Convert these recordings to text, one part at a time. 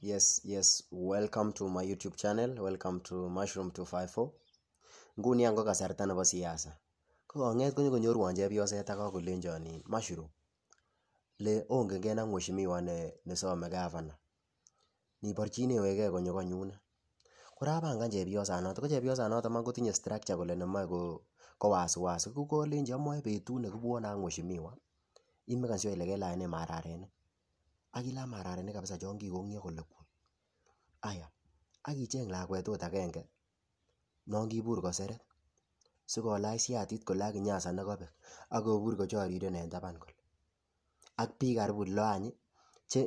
yes yes welcome to my youtube channel welcome to mushroom 254 nguni ang ko kasarta nebo siasa ko kong'et konyokonyorwon chepyoset ak kolenjon in mushroom le ongengen ak mweshimiwa nesome gavana niborchineweke konyo konyune korapangan chepyosanoto ko chepyosanoto man kotinye structure kole nemoe kowasiwasi kokolenji amoe betut nekibwone ak mweshimiwa imekan sure ile kelaene mararenik ak ilaach mararenik kabisa chon kikong'yo kolekun aya ak icheng lakwet ot agenge non kibur koseret sikolach siatit kolach kinyasa nekobek ak kobur kochoriren en taban kole ak biik karibu loo any che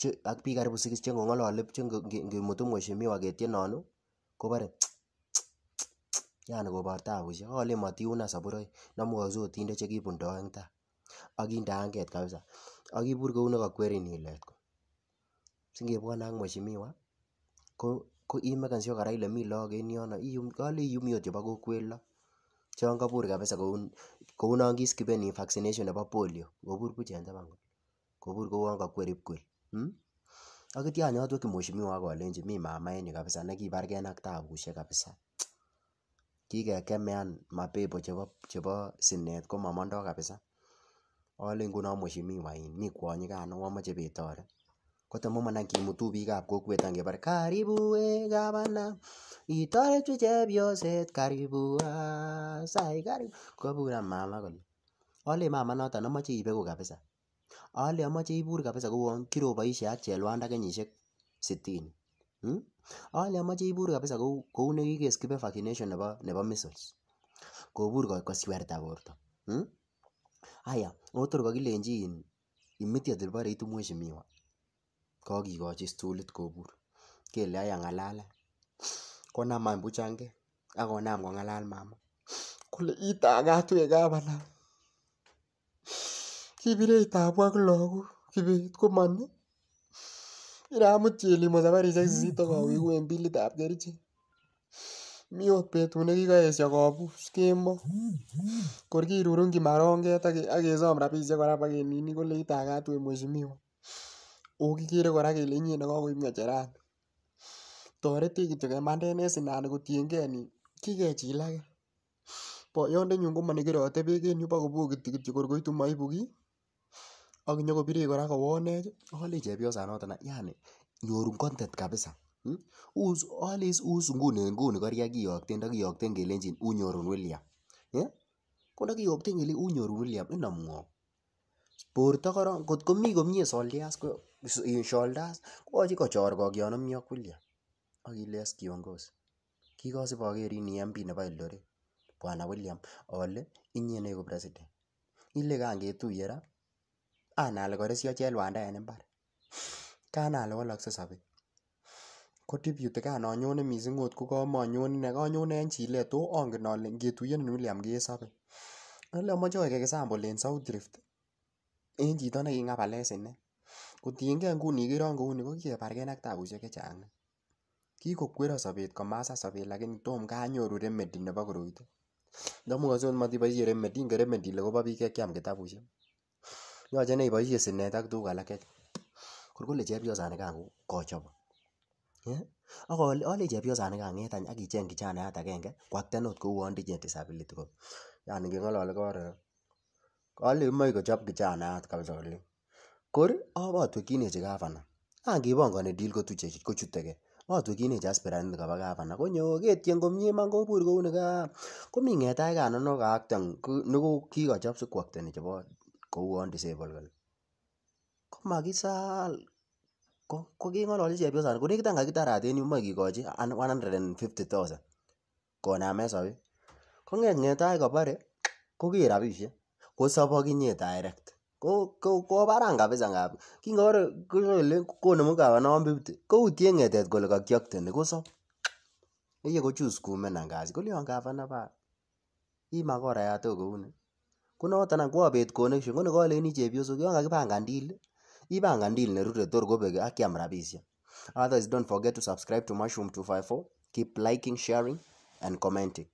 che ak biik karibu sikis che ngong'olole che ngimutu mheshimiwa ketienonu kobore yani kobor tabusiek alen motiuna soburoik nomukokse ot inde chekibundo en taa akinde anget kabisa ak ibur kou nekokwerin ilet si ngebwone ak mheshimiwa ko ko imeken sure kora ile mi look en yono iyum kole iyumi ot chebo kokwet loo chon kobur kabisa kou non kiskipeni vaccination nebo polio kobur buch en taban kobur kouon kokwer ipkwel hmm? ak kityo anyotwekyi mheshimiwa ak olenji mi mama en yu kabisa nekibargen ak tabusiek kabisa kikekemean mapebo chebo chebo sinet komomondoo kabisa ale nguno mheshimiwa in mi kwonyik ano amache betore kotamo manan kimutu biikab kokwet angebar karibu e gavana itoret wi chepyoset karibu sai karibu kobura mama kole ale mama noton amache ibeku kabisa ale amache ibur kabisa kouon kiroboishe ak chelwanda kenyishek sitini hmm? ale amache ibur kabisa kou, kou nekikeskibe vaccination nebo, nebo measles kobur kosiwerta borto hmm? Aya otor kokilenjin imitei olibore itu mheshimiwa kokikochi stoolit kobur kele aya ng'alalet konam any Buchange akonam kong'alal mama kole itakat wee Gavana kibirech tabu ak lakok Kibet komami kiramut Chelimo saparisiek sisit akaweku eng bilitab kerichek mi ot betut nekikoesyo kobus kemo kor kirurungchi maronget akesom rapisiek kora bakenini kole itagat we mweshimiwa oo kikere kora kele inye nekokoib ng'echerat toretech kityok en mandet nesinan kotienge ni kikechilake boyondenyun komonekerote beek en yu bokobokiti kityok kor koitu moibu kiy akinyokobirech kora kowonech olei chepyosanoton yani nyorun content kabisa. us alis us nguni nguni kor yakiyokte ndakiyokte ngelenjin unyorun William ye ko ndakiyokte ngeli unyorun William inamwo borto kora kot komi komie soldiers ko in eh, soldiers ko ji kochor kok yon ami ak William akiles kiongos kikose bakeri ni MP nebo Eldoret bwana William ole inye ne ko president ile kangetuye ra anale koresio chelwanda en imbar kanale walakse sobet ko tribute ikan anyone missing ot kokomonyone ine konyone en chilet oo ongen ole ngetuyenin William kesobe ole amoche oik example en South Rift en chito neking'abales inee kotiengei nguni ikeron kouni ko kikebargen ak tabusiek chechang kikokweron sobet komasas sobet lakini tom kanyoru remedy nebo koroito ndamukokse ot motiboisie remedy ingen remedy ile kobo biik chekiam kitabusiek yoche inei iboisie sinet ak tuguk alak chechang kor kole chepyosani kan kochobok ak olei chepyosani kang'et any ak icheng' kijanaiyat agenge kwakten ot kouon tinye disability ko yani ngeng'olole koroo olei moe kochop kijanaiyat kabisa olin kor apotwekyinechi gavana angipongoni deal kochutekei otwekyinechi aspirant nekabo gavana konyo ketyen komie iman kobur kou nikaa komi ng'etaekab nekaakten nekikochop sikwokteni chebo kouon disable kole komakisaal ko ko king'ololji chepyosani konekit any kakitarat en yuu moe kikochi 150000 konamen sobet kong'et ng'etai kobore koker rapisiek kosob akinye direct kobar any kabisa ngap kin kobore kele konemu gavanon 50 koutyen ng'etet kole kokiokteni kosob yeye kochus kuumen any kasi kolyon gavana baba ii makorayat ot kouni konoton any ko obet connection konekoleni chepyosok yon kakipangan deal Ipangan deal nerute tor kobek ak kiam rabisiek. Others don't forget to subscribe to Mushroom 254. Keep liking, sharing and commenting.